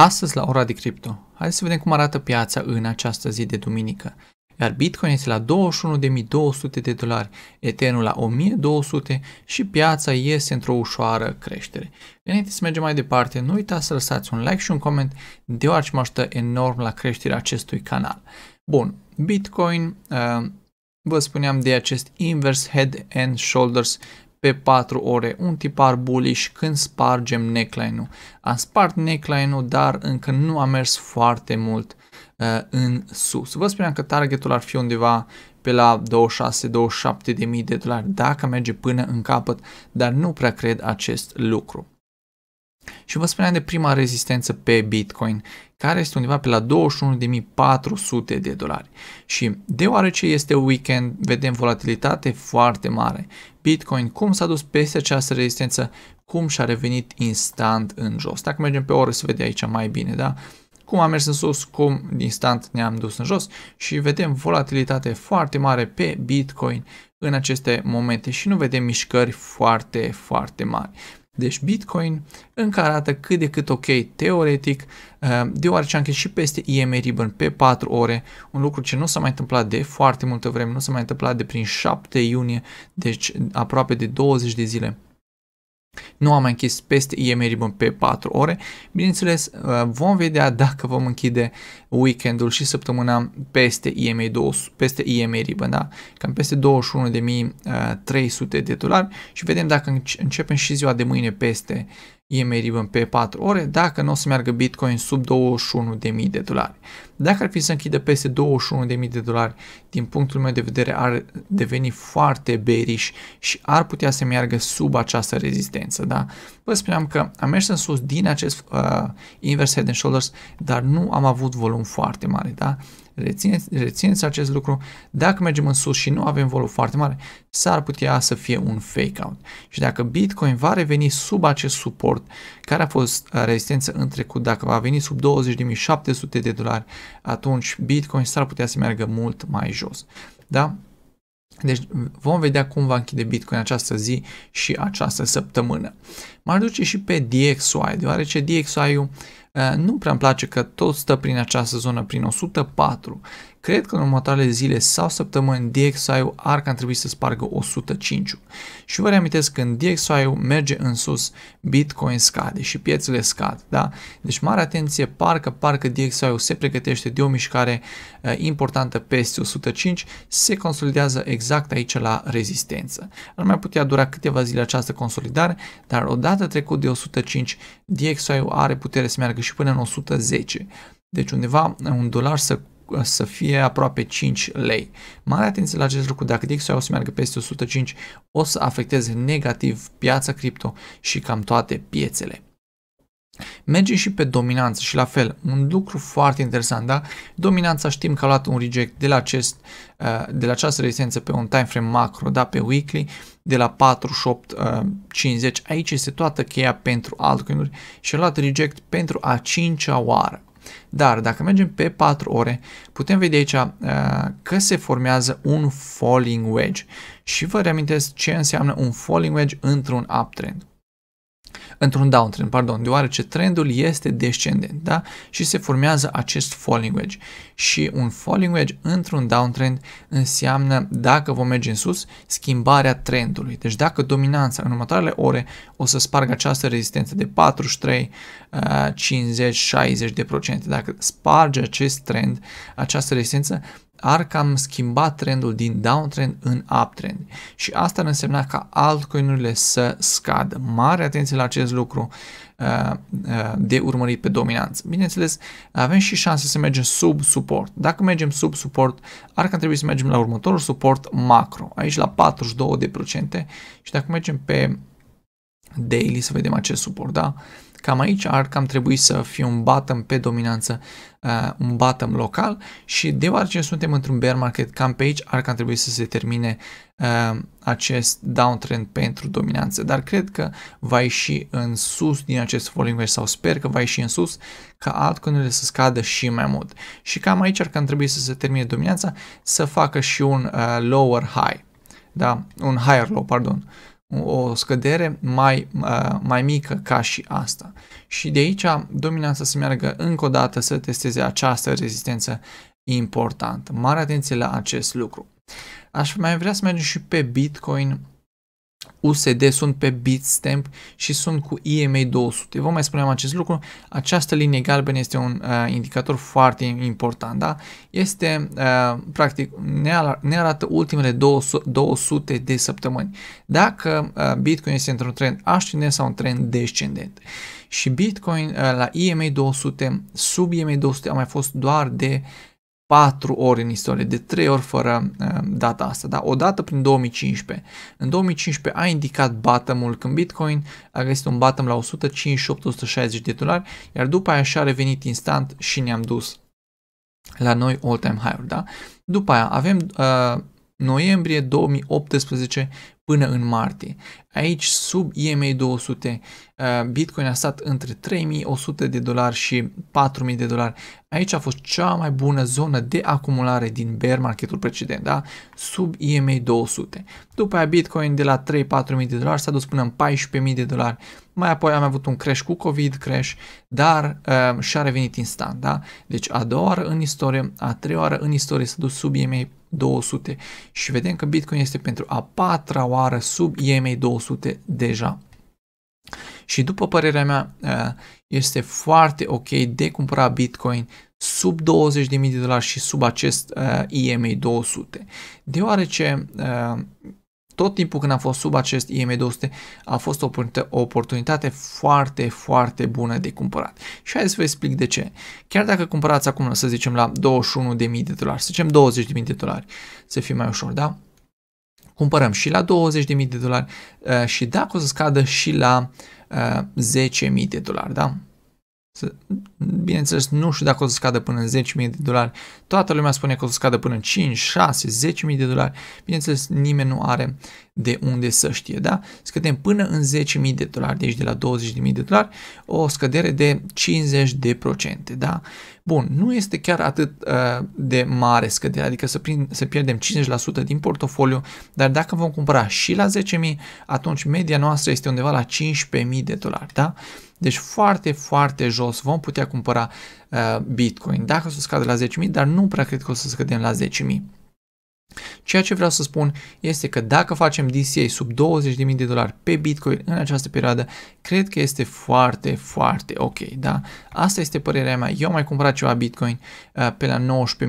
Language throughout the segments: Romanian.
Astăzi la ora de cripto, hai să vedem cum arată piața în această zi de duminică. Iar Bitcoin este la 21.200 de dolari, Ethereum la 1200 și piața iese într-o ușoară creștere. Înainte să mergem mai departe, nu uitați să lăsați un like și un coment, deoarece mă ajută enorm la creșterea acestui canal. Bun, Bitcoin, uh, vă spuneam de acest inverse head and shoulders pe 4 ore, un tipar bullish când spargem neckline-ul. Am spart neckline-ul, dar încă nu a mers foarte mult uh, în sus. Vă spuneam că targetul ar fi undeva pe la 26-27 de mii de dolari dacă merge până în capăt, dar nu prea cred acest lucru. Și vă spuneam de prima rezistență pe Bitcoin, care este undeva pe la 21.400 de dolari. Și deoarece este weekend, vedem volatilitate foarte mare. Bitcoin cum s-a dus peste această rezistență, cum și-a revenit instant în jos. Dacă mergem pe oră se vede aici mai bine, da? cum am mers în sus, cum instant ne-am dus în jos și vedem volatilitate foarte mare pe Bitcoin în aceste momente și nu vedem mișcări foarte, foarte mari deci Bitcoin, încă arată cât de cât ok teoretic, uh, deoarece am și peste EMA Ribbon pe 4 ore, un lucru ce nu s-a mai întâmplat de foarte multă vreme, nu s-a mai întâmplat de prin 7 iunie, deci aproape de 20 de zile. Nu am mai închis peste IMRIB pe 4 ore. Bineînțeles, uh, vom vedea dacă vom închide weekendul și săptămâna peste IMA 200, peste ribbon, da? Cam peste 21.300 uh, de dolari și vedem dacă începem și ziua de mâine peste EMA Ribbon pe 4 ore dacă nu o să meargă Bitcoin sub 21.000 de dolari. Dacă ar fi să închidă peste 21.000 de dolari, din punctul meu de vedere ar deveni foarte bearish și ar putea să meargă sub această rezistență. Da? Vă spuneam că am mers în sus din acest uh, inverse head and shoulders, dar nu am avut volum foarte mare. Da? Rețineți, rețineți acest lucru. Dacă mergem în sus și nu avem volum foarte mare, s-ar putea să fie un fake-out. Și dacă Bitcoin va reveni sub acest suport, care a fost uh, rezistență în trecut, dacă va veni sub 20.700 de dolari, atunci Bitcoin s-ar putea să meargă mult mai jos. Da? Deci vom vedea cum va închide Bitcoin această zi și această săptămână. m duce și pe DXY, deoarece DXY-ul Eh, nu prea îmi place că tot stă prin această zonă, prin 104. Cred că în următoarele zile sau săptămâni DXY-ul ar că trebui să spargă 105 Și vă reamintesc când DXY-ul merge în sus, Bitcoin scade și piețele scad, da? Deci mare atenție, parcă, parcă DXY-ul se pregătește de o mișcare eh, importantă peste 105, se consolidează exact aici la rezistență. Ar mai putea dura câteva zile această consolidare, dar odată trecut de 105, DXY-ul are putere să meargă meargă și până în 110. Deci undeva uh, un dolar să uh, să fie aproape 5 lei. Mare atenție la acest lucru, dacă DXY o să meargă peste 105, o să afecteze negativ piața cripto și cam toate piețele. Merge și pe dominanță și la fel, un lucru foarte interesant, da? Dominanța știm că a luat un reject de la, acest, uh, de la această rezistență pe un time frame macro, da? Pe weekly, de la 48.50, uh, aici este toată cheia pentru altcoin și a luat reject pentru a cincea oară. Dar dacă mergem pe 4 ore, putem vedea aici uh, că se formează un falling wedge. Și vă reamintesc ce înseamnă un falling wedge într-un uptrend într-un downtrend, pardon, deoarece trendul este descendent, da? Și se formează acest falling wedge. Și un falling wedge într-un downtrend înseamnă, dacă vom merge în sus, schimbarea trendului. Deci dacă dominanța în următoarele ore o să spargă această rezistență de 43, 50, 60 de procente, dacă sparge acest trend, această rezistență, ar cam schimba trendul din downtrend în uptrend și asta ar însemna ca altcoinurile să scadă. Mare atenție la acest lucru uh, uh, de urmărit pe dominanță. Bineînțeles, avem și șanse să mergem sub suport. Dacă mergem sub suport, ar că trebui să mergem la următorul suport macro, aici la 42% și dacă mergem pe daily să vedem acest suport, da? Cam aici ar cam trebui să fie un bottom pe dominanță, uh, un bottom local și deoarece suntem într-un bear market, cam pe aici ar cam trebui să se termine uh, acest downtrend pentru dominanță. Dar cred că va ieși în sus din acest falling wedge sau sper că va ieși în sus ca altcunele să scadă și mai mult. Și cam aici ar cam trebui să se termine dominanța, să facă și un uh, lower high, da? un higher low, pardon, uh, o scădere mai, mai mică ca și asta. Și de aici dominanța să meargă încă o dată să testeze această rezistență importantă. Mare atenție la acest lucru. Aș mai vrea să mergem și pe Bitcoin USD sunt pe Bitstamp și sunt cu EMA 200. Vă mai spuneam acest lucru, această linie galbenă este un uh, indicator foarte important, da? Este, uh, practic, ne, ar ne arată ultimele 200 de săptămâni. Dacă uh, Bitcoin este într-un trend ascendent sau un trend descendent. Și Bitcoin uh, la EMA 200, sub EMA 200 a mai fost doar de patru ori în istorie, de trei ori fără uh, data asta, da? o dată prin 2015. În 2015 a indicat bottom-ul când Bitcoin a găsit un bottom la 158-160 de dolari, iar după aia și-a revenit instant și ne-am dus la noi all-time high-uri. Da? După aia avem uh, noiembrie 2018 până în martie. Aici, sub EMA 200, uh, Bitcoin a stat între 3100 de dolari și 4000 de dolari. Aici a fost cea mai bună zonă de acumulare din bear marketul precedent, da? sub EMA 200. După aia Bitcoin de la 3-4000 de dolari s-a dus până în 14.000 de dolari. Mai apoi am avut un crash cu COVID, crash, dar uh, și-a revenit instant. Da? Deci a doua oară în istorie, a treia oară în istorie s-a dus sub EMA 200 și vedem că Bitcoin este pentru a patra oară sub EMA 200 deja. Și după părerea mea, ă, este foarte ok de cumpăra Bitcoin sub 20.000 de dolari și sub acest ă, EMA 200, deoarece ă, tot timpul când a fost sub acest im 200 a fost o oportunitate foarte, foarte bună de cumpărat. Și hai să vă explic de ce. Chiar dacă cumpărați acum, să zicem, la 21.000 de dolari, să zicem 20.000 de dolari, să fie mai ușor, da? Cumpărăm și la 20.000 de dolari uh, și dacă o să scadă și la 10.000 uh, de dolari, da? Să, bineînțeles, nu știu dacă o să scadă până în 10.000 de dolari. Toată lumea spune că o să scadă până în 5, 6, 10.000 de dolari. Bineînțeles, nimeni nu are de unde să știe, da? Scădem până în 10.000 de dolari, deci de la 20.000 de dolari, o scădere de 50 de procente, da? Bun, nu este chiar atât uh, de mare scădere, adică să, prind, să pierdem 50% din portofoliu, dar dacă vom cumpăra și la 10.000, atunci media noastră este undeva la 15.000 de dolari, da? Deci foarte, foarte jos vom putea cumpăra uh, Bitcoin. Dacă o să scadă la 10.000, dar nu prea cred că o să scădem la 10.000. Ceea ce vreau să spun este că dacă facem DCA sub 20.000 de dolari pe Bitcoin în această perioadă, cred că este foarte, foarte ok, da? Asta este părerea mea. Eu am mai cumpărat ceva Bitcoin uh, pe la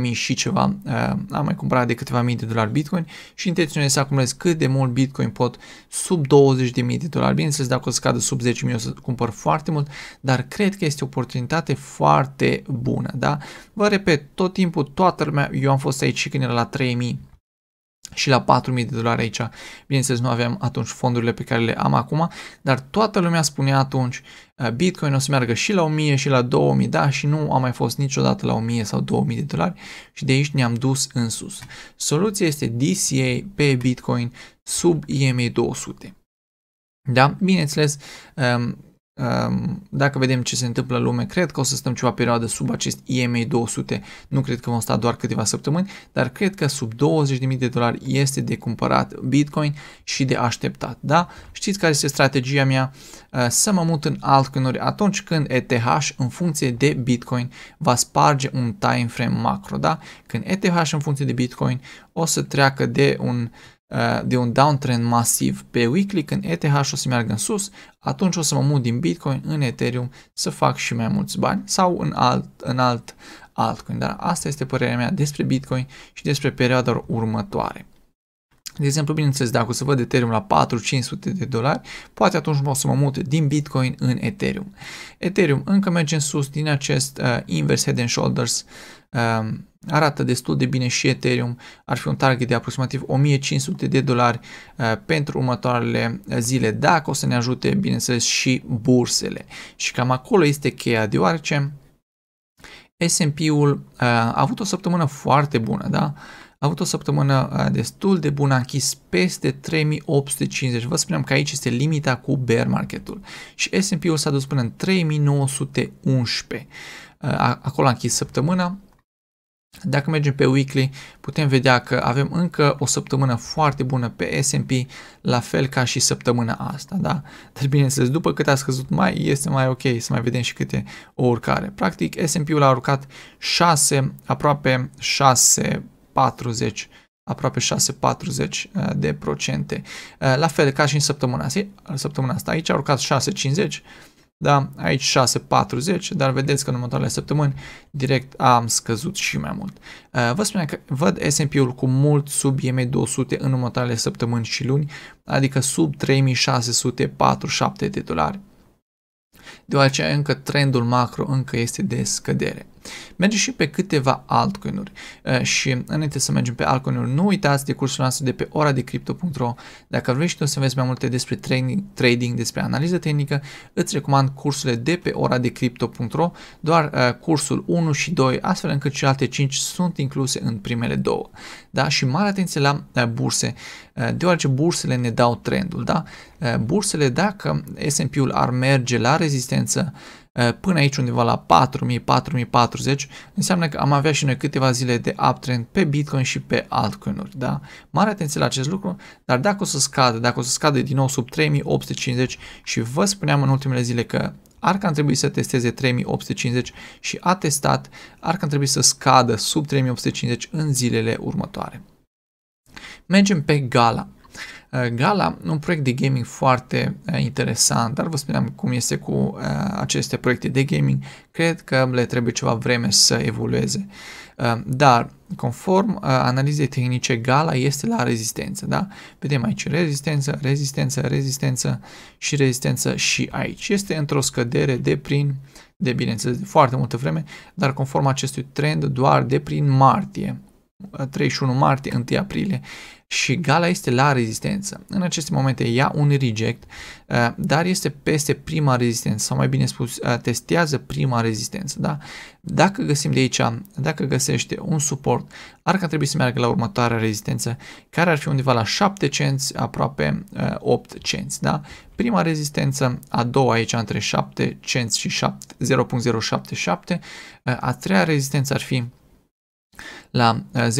19.000 și ceva, uh, am mai cumpărat de câteva mii de dolari Bitcoin și intenționez să acumulez cât de mult Bitcoin pot sub 20.000 de dolari. Bineînțeles, dacă o scadă sub 10.000 o să cumpăr foarte mult, dar cred că este o oportunitate foarte bună, da? Vă repet, tot timpul, toată lumea, eu am fost aici și când era la 3000 și la 4.000 de dolari aici. Bineînțeles, nu aveam atunci fondurile pe care le am acum, dar toată lumea spunea atunci eh, Bitcoin o să meargă și la 1.000 și la 2.000, da, și nu a mai fost niciodată la 1.000 sau 2.000 de dolari și de aici ne-am dus în sus. Soluția este DCA pe Bitcoin sub EMA 200. Da, bineînțeles, ehm, dacă vedem ce se întâmplă în lume, cred că o să stăm ceva perioadă sub acest EMA 200. Nu cred că vom sta doar câteva săptămâni, dar cred că sub 20.000 de dolari este de cumpărat Bitcoin și de așteptat. Da? Știți care este strategia mea? Uh, să mă mut în altcoinuri atunci când ETH în funcție de Bitcoin va sparge un time frame macro. Da? Când ETH în funcție de Bitcoin o să treacă de un Eh, de un downtrend masiv pe weekly, când ETH o să meargă în sus, atunci o să mă mut din Bitcoin în Ethereum să fac și mai mulți bani sau în alt, în alt altcoin. Dar asta este părerea mea despre Bitcoin și despre perioada următoare. De exemplu, bineînțeles, dacă o să văd Ethereum la 4-500 de dolari, poate atunci o să mă mut din Bitcoin în Ethereum. Ethereum încă merge în sus din acest uh, eh, inverse head and shoulders uh, arată destul de bine și Ethereum, ar fi un target de aproximativ 1500 de dolari uh, pentru următoarele uh, zile, dacă o să ne ajute, bineînțeles, și bursele. Și cam acolo este cheia, deoarece S&P-ul uh, a avut o săptămână foarte bună, da? a avut o săptămână destul de bună, a închis peste 3850. Vă spuneam că aici este limita cu bear marketul și S&P-ul s-a dus până în 3911. Acolo a închis săptămâna, dacă mergem pe weekly, putem vedea că avem încă o săptămână foarte bună pe S&P, la fel ca și săptămâna asta, da? Dar bineînțeles, după cât a scăzut mai, este mai ok să mai vedem și câte o urcare. Practic, S&P-ul a urcat 6, aproape 6,40 aproape 6,40 uh, de procente. Uh, la fel ca și în săptămâna, săptămâna asta. Aici a urcat 6,50, da? Aici 6.40, dar vedeți că în următoarele săptămâni direct am scăzut și mai mult. Uh, vă spuneam că văd S&P-ul cu mult sub EMA 200 în următoarele săptămâni și luni, adică sub 3647 de dolari deoarece încă trendul macro încă este de scădere. Merge și pe câteva altcoinuri și înainte să mergem pe altcoinuri, nu uitați de cursul nostru de pe ora de cripto.ro. Dacă vrei și tu să vezi mai multe despre training, trading, despre analiză tehnică, îți recomand cursurile de pe ora de cripto.ro, doar cursul 1 și 2, astfel încât și alte 5 sunt incluse în primele două. Da? Și mare atenție la burse, deoarece bursele ne dau trendul. Da? Bursele, dacă S&P-ul ar merge la rezistență, Eh, până aici undeva la 4000-4040 înseamnă că am avea și noi câteva zile de uptrend pe Bitcoin și pe altcoin-uri, da? Mare atenție la acest lucru, dar dacă o să scadă, dacă o să scadă din nou sub 3850 și vă spuneam în ultimele zile că că trebui să testeze 3850 și a testat, că trebui să scadă sub 3850 în zilele următoare. Mergem pe Gala. Eh, Gala, un proiect de gaming foarte eh, interesant, dar vă spuneam cum este cu eh, aceste proiecte de gaming, cred că le trebuie ceva vreme să evolueze. Dar, conform analizei tehnice, Gala este la rezistență, da? Vedem aici rezistență, rezistență, rezistență și rezistență și aici. Este într-o scădere de prin de bineînțeles de foarte multă vreme, dar conform acestui trend doar de prin martie 31 uh, martie, 1 aprilie și gala este la rezistență. În aceste momente ia un reject, uh, dar este peste prima rezistență, sau mai bine spus, uh, testează prima rezistență. Da? Dacă găsim de aici, dacă găsește un suport, că trebui să meargă la următoarea rezistență, care ar fi undeva la 7 cenți, aproape 8 cenți. Da? Prima rezistență, a doua aici între 7 cenți și 0.077, a treia rezistență ar fi la 0.087009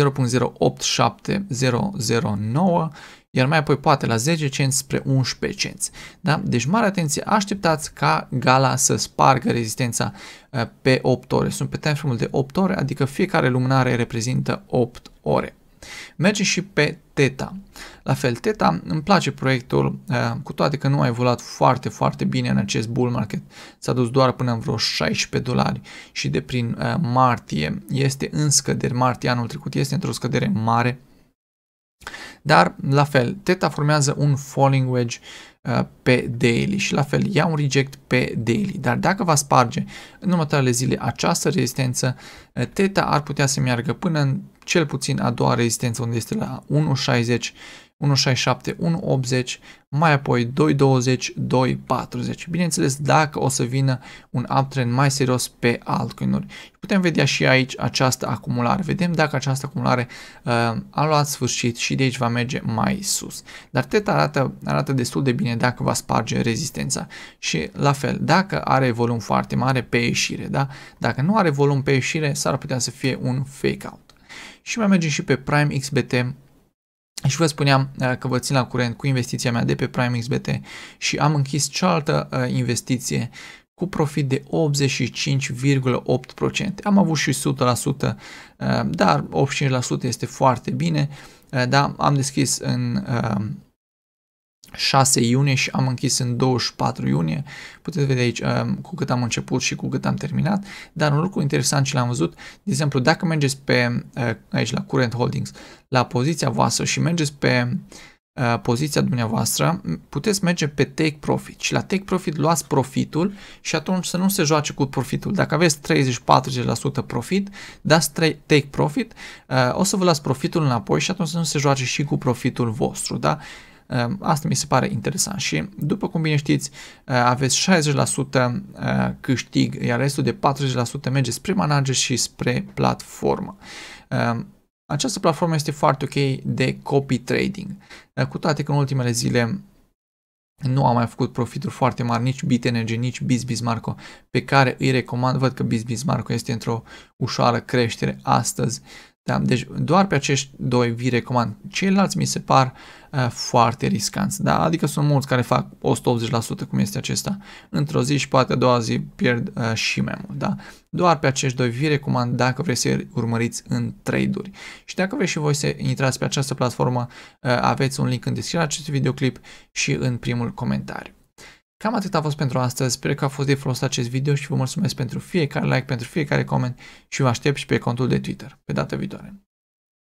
uh, iar mai apoi poate la 10 cenți spre 11 cenți. Da? Deci mare atenție, așteptați ca gala să spargă rezistența uh, pe 8 ore. Sunt pe timeframe de 8 ore, adică fiecare lumânare reprezintă 8 ore. Merge și pe Teta. La fel, Teta îmi place proiectul, eh, cu toate că nu a evoluat foarte, foarte bine în acest bull market. S-a dus doar până în vreo 16 dolari și de prin eh, martie este în scădere, martie anul trecut este într-o scădere mare. Dar, la fel, Teta formează un falling wedge eh, pe daily și la fel ia un reject pe daily, dar dacă va sparge în următoarele zile această rezistență, teta ar putea să meargă până în cel puțin a doua rezistență unde este la 1.60, 1.67, 1.80, mai apoi 2.20, 2.40. Bineînțeles, dacă o să vină un uptrend mai serios pe altcoin-uri. Putem vedea și aici această acumulare. Vedem dacă această acumulare uh, a luat sfârșit și de aici va merge mai sus. Dar teta arată, arată destul de bine dacă va sparge rezistența. Și la fel, dacă are volum foarte mare pe ieșire, da? Dacă nu are volum pe ieșire, s-ar putea să fie un fake out și mai mergem și pe Prime XBT și vă spuneam uh, că vă țin la curent cu investiția mea de pe Prime XBT și am închis cealaltă uh, investiție cu profit de 85,8%. Am avut și 100%, uh, dar 85% este foarte bine, dar am deschis în 6 iunie și am închis în 24 iunie. Puteți vedea aici um, cu cât am început și cu cât am terminat. Dar un lucru interesant ce l-am văzut, de exemplu, dacă mergeți pe uh, aici la Current Holdings, la poziția voastră și mergeți pe uh, poziția dumneavoastră, puteți merge pe Take Profit și la Take Profit luați profitul și atunci să nu se joace cu profitul. Dacă aveți 30-40% profit, dați Take Profit, uh, o să vă luați profitul înapoi și atunci să nu se joace și cu profitul vostru, da? Ehm, asta mi se pare interesant și după cum bine știți ehm, aveți 60% ehm, câștig, iar restul de 40% merge spre manager și spre platformă. Această platformă este foarte ok de copy trading, cu toate că în ultimele zile nu am mai făcut profituri foarte mari, nici Bit Energy, nici BizBizMarco pe care îi recomand. Văd că BizBizMarco este într-o ușoară creștere astăzi. Da? Deci doar pe acești doi vi recomand. Ceilalți mi se par uh, foarte riscanți. Da? Adică sunt mulți care fac 180% cum este acesta într-o zi și poate a doua zi pierd uh, și mai mult. Da? Doar pe acești doi vi recomand dacă vreți să urmăriți în trade-uri. Și dacă vreți și voi să intrați pe această platformă, uh, aveți un link în descrierea acestui videoclip și în primul comentariu. Cam atât a fost pentru astăzi, sper că a fost de folos acest video și vă mulțumesc pentru fiecare like, pentru fiecare coment și vă aștept și pe contul de Twitter. Pe data viitoare!